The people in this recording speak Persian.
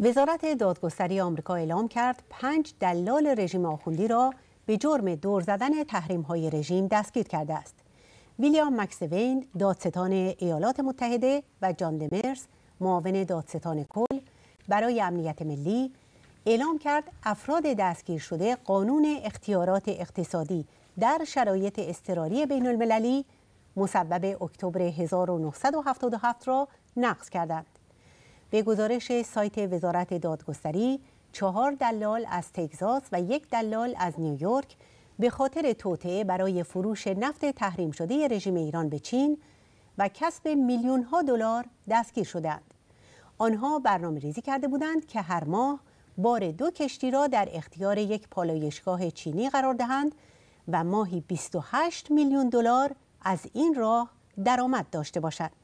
وزارت دادگستری آمریکا اعلام کرد پنج دلال رژیم آخوندی را به جرم دور زدن تحریم های رژیم دستگیر کرده است. ویلیام مکسوین دادستان ایالات متحده و جان دمرس معاون دادستان کل برای امنیت ملی اعلام کرد افراد دستگیر شده قانون اختیارات اقتصادی در شرایط اضطراری بین المللی مسبب اکتبر 1977 را نقض کردند. به گزارش سایت وزارت دادگستری چهار دلال از تگزاس و یک دلال از نیویورک به خاطر توطعه برای فروش نفت تحریم شده رژیم ایران به چین و کسب میلیون ها دلار دستگیر شدند. آنها برنامه ریزی کرده بودند که هر ماه بار دو کشتی را در اختیار یک پالایشگاه چینی قرار دهند و ماهی 28 میلیون دلار از این راه درآمد داشته باشند.